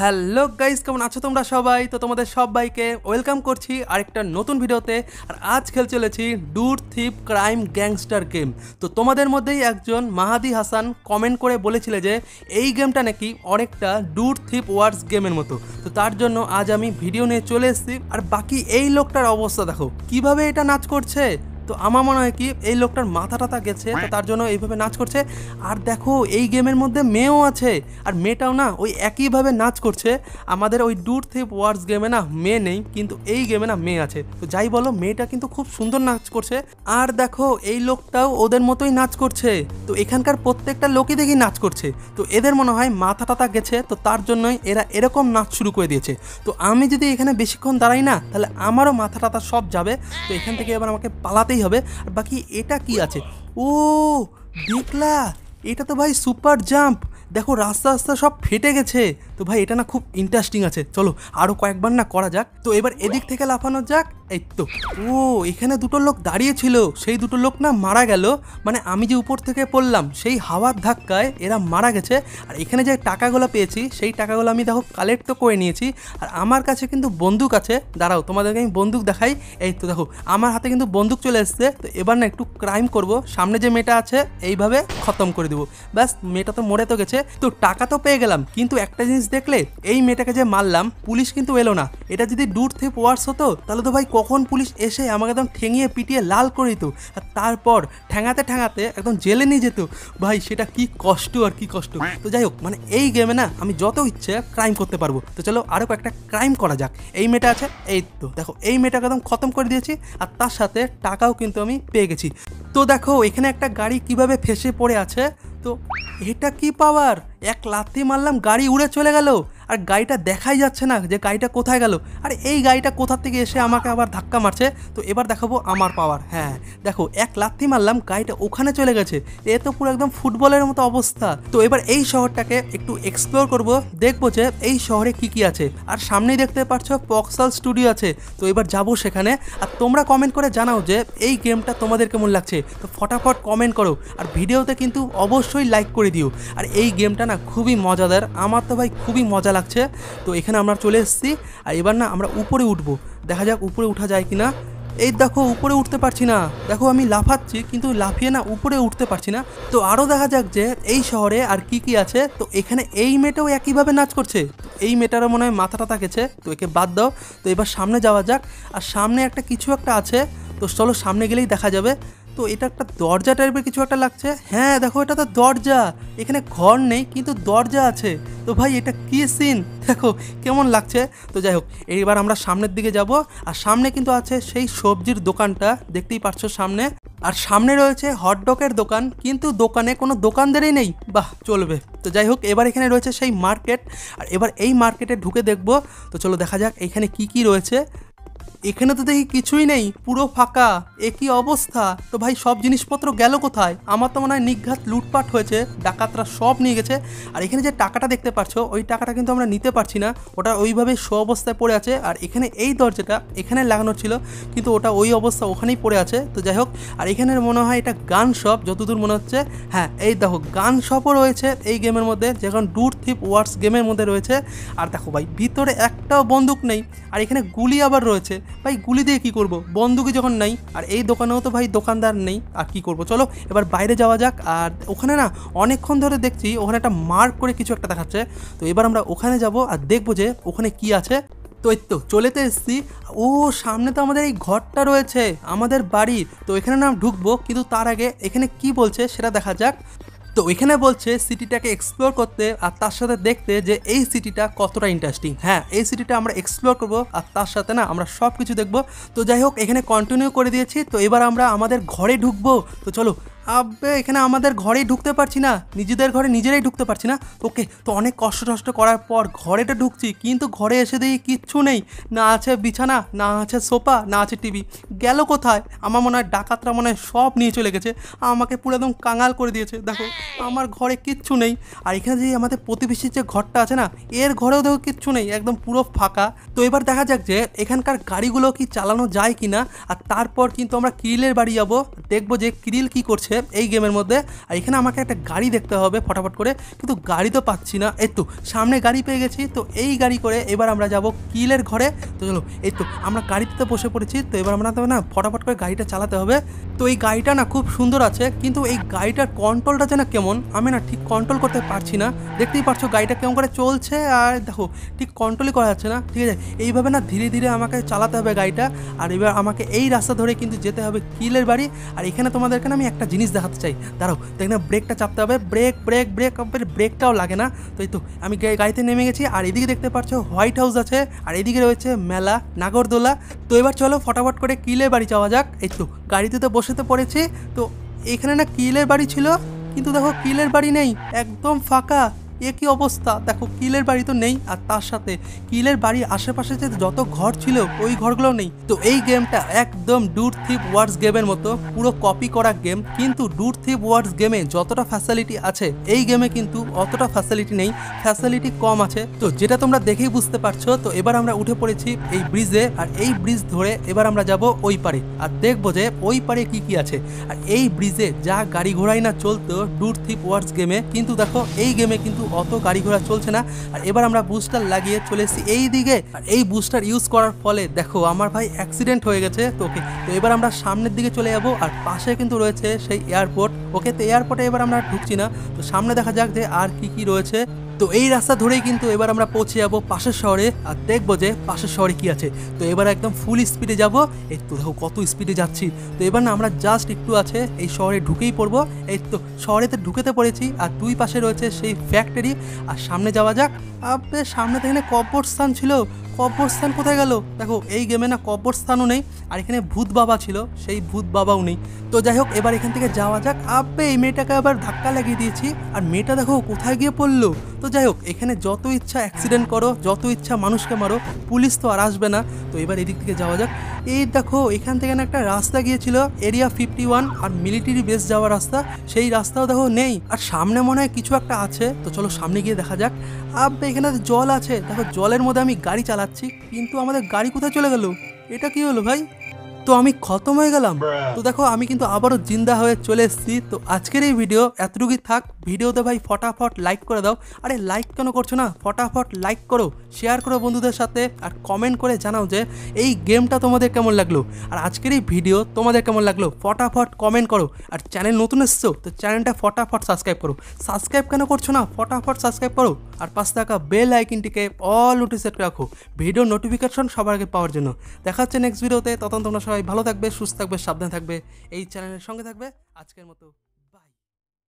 hello guys কেমন আছো তোমরা সবাই তো তোমাদের সবাইকে ওয়েলকাম করছি আরেকটা নতুন ভিডিওতে আর আজ খেল চলেছি ডুর থিপ ক্রাইম গ্যাংস্টার গেম তো তোমাদের মধ্যেই একজন মাহাদি হাসান কমেন্ট করে বলেছিল যে এই গেমটা নাকি অনেকটা ডুর থিপ ওয়ার্স গেমের মতো তো তার জন্য আজ আমি ভিডিও নিয়ে চলে এসেছি আর বাকি এই লোকটার অবস্থা দেখো কিভাবে এটা নাচ করছে তো আমার মনে হয় কি এই লোকটার মাথা টাথা গেছে তো তার জন্য এইভাবে নাচ করছে আর দেখো এই গেমের মধ্যে মেয়েও আছে আর মেয়েটাও না ওই একইভাবে নাচ করছে আমাদের ওই ডুর থেপ ওয়ার্স গেমে না মেয়ে নেই কিন্তু এই গেমে না মেয়ে আছে তো যাই বলো মেয়েটা কিন্তু খুব সুন্দর নাচ করছে আর দেখো এই লোকটাও ওদের মতোই নাচ করছে তো এখানকার প্রত্যেকটা লোকই দেখি নাচ করছে তো এদের মনে হয় মাথা টাথা গেছে তো তার জন্যই এরা এরকম নাচ শুরু করে দিয়েছে তো আমি যদি এখানে বেশিক্ষণ দাঁড়াই না তাহলে আমারও মাথা টাথা সব যাবে তো এখান থেকে এবার আমাকে পালাতেই হবে আর বাকি এটা কি আছে ও দেখলা এটা তো ভাই সুপার জাম্প দেখো রাস্তা রাস্তা সব ফেটে গেছে তো ভাই এটা না খুব ইন্টারেস্টিং আছে চলো আরও কয়েকবার না করা যাক তো এবার এদিক থেকে লাফানো যাক এই তো ও এখানে দুটো লোক দাঁড়িয়ে ছিল সেই দুটো লোক না মারা গেল মানে আমি যে উপর থেকে পড়লাম সেই হাওয়ার ধাক্কায় এরা মারা গেছে আর এখানে যে টাকাগুলো পেয়েছি সেই টাকাগুলো আমি দেখো কালেক্ট তো করে নিয়েছি আর আমার কাছে কিন্তু বন্দুক আছে দাঁড়াও তোমাদেরকে আমি বন্দুক দেখাই এই তো দেখো আমার হাতে কিন্তু বন্দুক চলে এসছে তো এবার না একটু ক্রাইম করব সামনে যে মেয়েটা আছে এইভাবে খতম করে দেবো ব্যাস মেয়েটা তো মরে তো গেছে তো টাকা তো পেয়ে গেলাম কিন্তু একটা জিনিস দেখলে এই মেয়েটাকে যে মারলাম পুলিশ কিন্তু এলো না এটা যদি দূর থেকে পোয়ার্স হতো তাহলে তো ভাই তখন পুলিশ এসে আমাকে একদম ঠেঙিয়ে পিটিয়ে লাল করে দিত আর তারপর ঠেঙাতে ঠেঙাতে একদম জেলে নিয়ে যেত ভাই সেটা কি কষ্ট আর কি কষ্ট তো যাই হোক মানে এই গেমে না আমি যত ইচ্ছে ক্রাইম করতে পারবো তো চলো আরও কয়েকটা ক্রাইম করা যাক এই মেয়েটা আছে এই তো দেখো এই মেয়েটাকে একদম খতম করে দিয়েছি আর তার সাথে টাকাও কিন্তু আমি পেয়ে গেছি তো দেখো এখানে একটা গাড়ি কিভাবে ফেসে পড়ে আছে তো এটা কি পাওয়ার এক লাথি মারলাম গাড়ি উড়ে চলে গেল আর গাড়িটা দেখাই যাচ্ছে না যে গাড়িটা কোথায় গেল আর এই গাড়িটা কোথা থেকে এসে আমাকে আবার ধাক্কা মারছে তো এবার দেখাবো আমার পাওয়ার হ্যাঁ দেখো এক লাথি মারলাম গাড়িটা ওখানে চলে গেছে এ তো পুরো একদম ফুটবলের মতো অবস্থা তো এবার এই শহরটাকে একটু এক্সপ্লোর করব দেখবো যে এই শহরে কি কি আছে আর সামনেই দেখতে পাচ্ছ পক্সাল স্টুডিও আছে তো এবার যাব সেখানে আর তোমরা কমেন্ট করে জানাও যে এই গেমটা তোমাদের কেমন লাগছে তো ফটাফট কমেন্ট করো আর ভিডিওতে কিন্তু অবশ্যই লাইক করে দিও আর এই গেমটা না খুবই মজাদার আমার তো ভাই খুবই মজা লাগছে লাগছে তো এখানে আমরা চলে এসেছি আর এবার না আমরা উপরে উঠবো দেখা যাক উপরে উঠা যায় কি না এই দেখো উপরে উঠতে পারছি না দেখো আমি লাফাচ্ছি কিন্তু লাফিয়ে না উপরে উঠতে পারছি না তো আরও দেখা যাক যে এই শহরে আর কি কি আছে তো এখানে এই মেয়েটাও একইভাবে নাচ করছে এই মেয়েটারও মনে হয় মাথাটা থাকেছে তো একে বাদ দাও তো এবার সামনে যাওয়া যাক আর সামনে একটা কিছু একটা আছে তো চলো সামনে গেলেই দেখা যাবে তো এটা একটা দরজা টাইপের কিছু একটা লাগছে হ্যাঁ দেখো এটা তো দরজা এখানে ঘর নেই কিন্তু দরজা আছে তো ভাই এটা কি সিন দেখো কেমন লাগছে তো যাই হোক এইবার আমরা সামনের দিকে যাব আর সামনে কিন্তু আছে সেই সবজির দোকানটা দেখতেই পাচ্ছ সামনে আর সামনে রয়েছে হটডকের দোকান কিন্তু দোকানে কোনো দোকানদারই নেই বাহ চলবে তো যাই হোক এবার এখানে রয়েছে সেই মার্কেট আর এবার এই মার্কেটে ঢুকে দেখব তো চলো দেখা যাক এখানে কি কি রয়েছে এখানে তো দেখি কিছুই নেই পুরো ফাঁকা একই অবস্থা তো ভাই সব জিনিসপত্র গেল কোথায় আমার তো মনে হয় নিঘাত লুটপাট হয়েছে ডাকাতরা সব নিয়ে গেছে আর এখানে যে টাকাটা দেখতে পাচ্ছ ওই টাকাটা কিন্তু আমরা নিতে পারছি না ওটা ওইভাবে সু অবস্থায় পড়ে আছে আর এখানে এই দরজাটা এখানে লাগানো ছিল কিন্তু ওটা ওই অবস্থা ওখানেই পড়ে আছে তো যাই হোক আর এখানের মনে হয় এটা গান শপ যতদূর মনে হচ্ছে হ্যাঁ এই দেখো গান শপও রয়েছে এই গেমের মধ্যে যেমন ডুর থিপ ওয়ার্স গেমের মধ্যে রয়েছে আর দেখো ভাই ভিতরে একটাও বন্দুক নেই আর এখানে গুলি আবার রয়েছে ভাই গুলি দিয়ে কি করবো বন্দুকই যখন নাই আর এই দোকানেও তো ভাই দোকানদার নেই আর কি করব চলো এবার বাইরে যাওয়া যাক আর ওখানে না অনেকক্ষণ ধরে দেখছি ওখানে একটা মার্ক করে কিছু একটা দেখাচ্ছে তো এবার আমরা ওখানে যাব আর দেখবো যে ওখানে কি আছে তো এই তো চলেতে এসছি ও সামনে তো আমাদের এই ঘরটা রয়েছে আমাদের বাড়ি তো এখানে না ঢুকবো কিন্তু তার আগে এখানে কি বলছে সেটা দেখা যাক তো এখানে বলছে সিটিটাকে এক্সপ্লোর করতে আর তার সাথে দেখতে যে এই সিটিটা কতটা ইন্টারেস্টিং হ্যাঁ এই সিটিটা আমরা এক্সপ্লোর করব আর তার সাথে না আমরা সব কিছু দেখবো তো যাই হোক এখানে কন্টিনিউ করে দিয়েছি তো এবার আমরা আমাদের ঘরে ঢুকবো তো চলো আবে এখানে আমাদের ঘরেই ঢুকতে পারছি না নিজেদের ঘরে নিজেরাই ঢুকতে পারছি না ওকে তো অনেক কষ্ট টষ্ট করার পর ঘরেটা ঢুকছি কিন্তু ঘরে এসে দিয়ে কিচ্ছু নেই না আছে বিছানা না আছে সোফা না আছে টিভি গেল কোথায় আমার মনে হয় ডাকাতরা মনে হয় সব নিয়ে চলে গেছে আমাকে পুরো একদম কাঙাল করে দিয়েছে দেখো আমার ঘরে কিচ্ছু নেই আর এখানে যে আমাদের প্রতিবেশীর যে ঘরটা আছে না এর ঘরেও দেখো কিচ্ছু নেই একদম পুরো ফাঁকা তো এবার দেখা যাক যে এখানকার গাড়িগুলো কি চালানো যায় কি না আর তারপর কিন্তু আমরা কিরিলের বাড়ি যাবো দেখবো যে কিরিল কি করছে হচ্ছে এই গেমের মধ্যে আর এখানে আমাকে একটা গাড়ি দেখতে হবে ফটাফট করে কিন্তু গাড়ি তো পাচ্ছি না একটু সামনে গাড়ি পেয়ে গেছি তো এই গাড়ি করে এবার আমরা যাব কিলের ঘরে তো চলো এই তো আমরা গাড়িতে বসে পড়েছি তো এবার আমরা না ফটাফট করে গাড়িটা চালাতে হবে তো এই গাড়িটা না খুব সুন্দর আছে কিন্তু এই গাড়িটার কন্ট্রোলটা যেন কেমন আমি না ঠিক কন্ট্রোল করতে পারছি না দেখতেই পারছো গাড়িটা কেমন করে চলছে আর দেখো ঠিক কন্ট্রোলই করা যাচ্ছে না ঠিক আছে এইভাবে না ধীরে ধীরে আমাকে চালাতে হবে গাড়িটা আর এবার আমাকে এই রাস্তা ধরে কিন্তু যেতে হবে কিলের বাড়ি আর এখানে তোমাদেরকে না আমি একটা জিনিস জিনিস দেখাতে চাই দাঁড়াও তাই না ব্রেকটা চাপতে হবে ব্রেক ব্রেক ব্রেক কম্পানি ব্রেকটাও লাগে না তো এই তো আমি গাড়িতে নেমে গেছি আর এদিকে দেখতে পাচ্ছ হোয়াইট হাউস আছে আর এদিকে রয়েছে মেলা নাগরদোলা তো এবার চলো ফটাফট করে কিলের বাড়ি যাওয়া যাক এই তো গাড়িতে তো বসে তো পড়েছি তো এখানে না কিলের বাড়ি ছিল কিন্তু দেখো কিলের বাড়ি নেই একদম ফাঁকা এ কী অবস্থা দেখো কিলের বাড়ি তো নেই আর তার সাথে কিলের বাড়ি আশেপাশে যে যত ঘর ছিল ওই ঘরগুলো নেই তো এই গেমটা একদম ডুর থিপ ওয়ার্ডস গেমের মতো পুরো কপি করা গেম কিন্তু ডুর থিপ ওয়ার্ডস গেমে যতটা ফ্যাসিলিটি আছে এই গেমে কিন্তু অতটা ফ্যাসিলিটি নেই ফ্যাসিলিটি কম আছে তো যেটা তোমরা দেখেই বুঝতে পারছো তো এবার আমরা উঠে পড়েছি এই ব্রিজে আর এই ব্রিজ ধরে এবার আমরা যাব ওই পারে আর দেখবো যে ওই পারে কি কি আছে আর এই ব্রিজে যা গাড়ি ঘোড়াই না চলতো ডুর থিপ ওয়ার্ডস গেমে কিন্তু দেখো এই গেমে কিন্তু অত গাড়ি ঘোড়া চলছে না আর এবার আমরা বুস্টার লাগিয়ে চলে এসেছি এই দিকে আর এই বুস্টার ইউজ করার ফলে দেখো আমার ভাই অ্যাক্সিডেন্ট হয়ে গেছে তো ওকে তো এবার আমরা সামনের দিকে চলে যাবো আর পাশে কিন্তু রয়েছে সেই এয়ারপোর্ট ওকে তো এয়ারপোর্টে এবার আমরা ঢুকছি না তো সামনে দেখা যাক যে আর কি কি রয়েছে তো এই রাস্তা ধরেই কিন্তু এবার আমরা পৌঁছে যাব পাশের শহরে আর দেখবো যে পাশের শহরে কি আছে তো এবার একদম ফুল স্পিডে যাব এই তো দেখো কত স্পিডে যাচ্ছি তো এবার না আমরা জাস্ট একটু আছে এই শহরে ঢুকেই পড়বো এই তো শহরেতে ঢুকেতে পড়েছি আর দুই পাশে রয়েছে সেই ফ্যাক্টরি আর সামনে যাওয়া যাক সামনে তো এখানে কপর স্থান ছিল স্থান কোথায় গেল দেখো এই গেমে না স্থানও নেই আর এখানে ভূত বাবা ছিল সেই ভূত বাবাও নেই তো যাই হোক এবার এখান থেকে যাওয়া যাক আপে এই মেয়েটাকে আবার ধাক্কা লাগিয়ে দিয়েছি আর মেয়েটা দেখো কোথায় গিয়ে পড়লো তো যাই হোক এখানে যত ইচ্ছা অ্যাক্সিডেন্ট করো যত ইচ্ছা মানুষকে মারো পুলিশ তো আর আসবে না তো এবার এদিক থেকে যাওয়া যাক এই দেখো এখান থেকে একটা রাস্তা গিয়েছিল এরিয়া ফিফটি ওয়ান আর মিলিটারি বেস যাওয়ার রাস্তা সেই রাস্তাও দেখো নেই আর সামনে মনে হয় কিছু একটা আছে তো চলো সামনে গিয়ে দেখা যাক আব্বে এখানে জল আছে দেখো জলের মধ্যে আমি গাড়ি চালাচ্ছি কিন্তু আমাদের গাড়ি কোথায় চলে গেল এটা কি হলো ভাই তো আমি খতম হয়ে গেলাম তো দেখো আমি কিন্তু আবারও জিন্দা হয়ে চলে এসেছি তো আজকের এই ভিডিও এতটুকুই থাক ভিডিওতে ভাই ফটাফট লাইক করে দাও আরে লাইক কেন করছো না ফটাফট লাইক করো শেয়ার করো বন্ধুদের সাথে আর কমেন্ট করে জানাও যে এই গেমটা তোমাদের কেমন লাগলো আর আজকের এই ভিডিও তোমাদের কেমন লাগলো ফটাফট কমেন্ট করো আর চ্যানেল নতুন এসছো তো চ্যানেলটা ফটাফট সাবস্ক্রাইব করো সাবস্ক্রাইব কেন করছো না ফটাফট সাবস্ক্রাইব করো আর পাশে থাকা বেল আইকনটিকে অল নোটিস রাখো ভিডিও নোটিফিকেশন সবার আগে পাওয়ার জন্য দেখা হচ্ছে নেক্সট ভিডিওতে তখন তোমরা সবাই ভালো থাকবে সুস্থ থাকবে সাবধানে থাকবে এই চ্যানেলের সঙ্গে থাকবে আজকের মতো